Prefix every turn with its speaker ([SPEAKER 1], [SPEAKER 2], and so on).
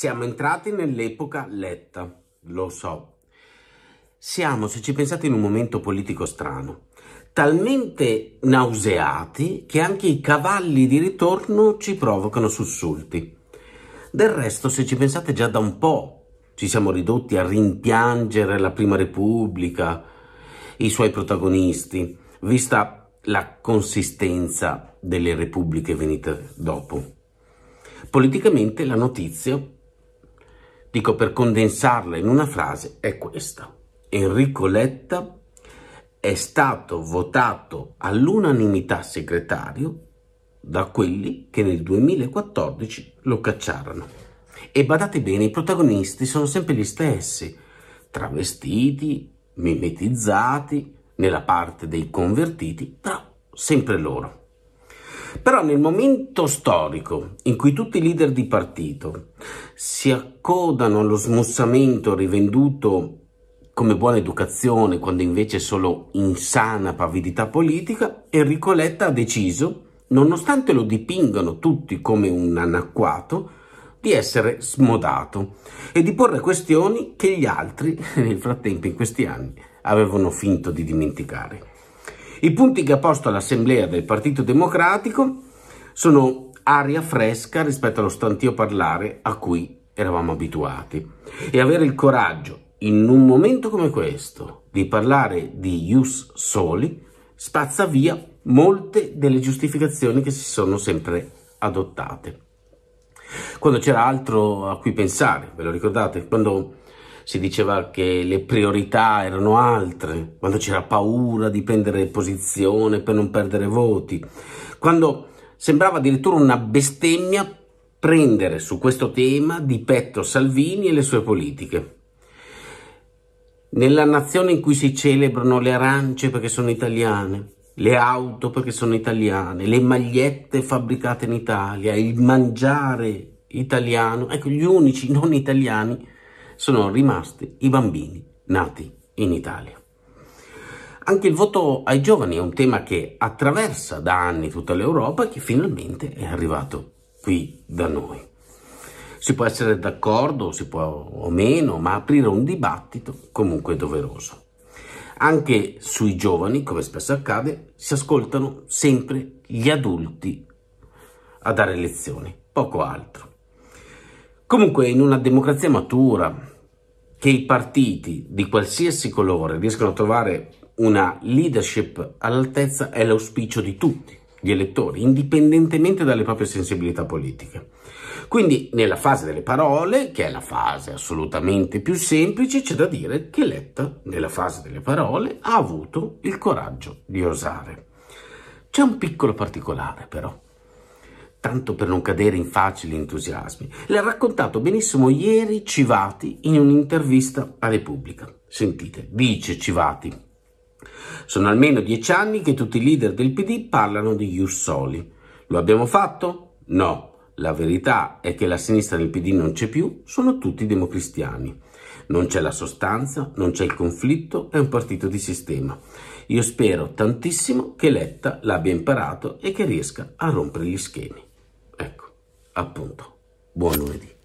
[SPEAKER 1] Siamo entrati nell'epoca letta, lo so. Siamo, se ci pensate, in un momento politico strano, talmente nauseati che anche i cavalli di ritorno ci provocano sussulti. Del resto, se ci pensate già da un po', ci siamo ridotti a rimpiangere la Prima Repubblica, i suoi protagonisti, vista la consistenza delle repubbliche venite dopo. Politicamente la notizia dico per condensarla in una frase, è questa. Enrico Letta è stato votato all'unanimità segretario da quelli che nel 2014 lo cacciarono. E badate bene, i protagonisti sono sempre gli stessi, travestiti, mimetizzati, nella parte dei convertiti, però sempre loro. Però nel momento storico in cui tutti i leader di partito si accodano allo smussamento rivenduto come buona educazione quando invece è solo insana pavidità politica, Enrico Letta ha deciso, nonostante lo dipingano tutti come un anacquato, di essere smodato e di porre questioni che gli altri nel frattempo in questi anni avevano finto di dimenticare. I punti che ha posto l'Assemblea del Partito Democratico sono aria fresca rispetto allo stantio parlare a cui eravamo abituati e avere il coraggio in un momento come questo di parlare di ius soli spazza via molte delle giustificazioni che si sono sempre adottate. Quando c'era altro a cui pensare, ve lo ricordate? Quando si diceva che le priorità erano altre, quando c'era paura di prendere posizione per non perdere voti, quando sembrava addirittura una bestemmia prendere su questo tema di petto Salvini e le sue politiche. Nella nazione in cui si celebrano le arance perché sono italiane, le auto perché sono italiane, le magliette fabbricate in Italia, il mangiare italiano, ecco gli unici non italiani sono rimasti i bambini nati in Italia. Anche il voto ai giovani è un tema che attraversa da anni tutta l'Europa e che finalmente è arrivato qui da noi. Si può essere d'accordo, si può o meno, ma aprire un dibattito comunque è doveroso. Anche sui giovani, come spesso accade, si ascoltano sempre gli adulti a dare lezioni, poco altro. Comunque in una democrazia matura, che i partiti di qualsiasi colore riescano a trovare una leadership all'altezza è l'auspicio di tutti gli elettori, indipendentemente dalle proprie sensibilità politiche. Quindi nella fase delle parole, che è la fase assolutamente più semplice, c'è da dire che Letta, nella fase delle parole, ha avuto il coraggio di osare. C'è un piccolo particolare però tanto per non cadere in facili entusiasmi. L'ha raccontato benissimo ieri Civati in un'intervista a Repubblica. Sentite, dice Civati. Sono almeno dieci anni che tutti i leader del PD parlano di Jussoli. Lo abbiamo fatto? No. La verità è che la sinistra del PD non c'è più, sono tutti democristiani. Non c'è la sostanza, non c'è il conflitto, è un partito di sistema. Io spero tantissimo che Letta l'abbia imparato e che riesca a rompere gli schemi appunto. Buon lunedì.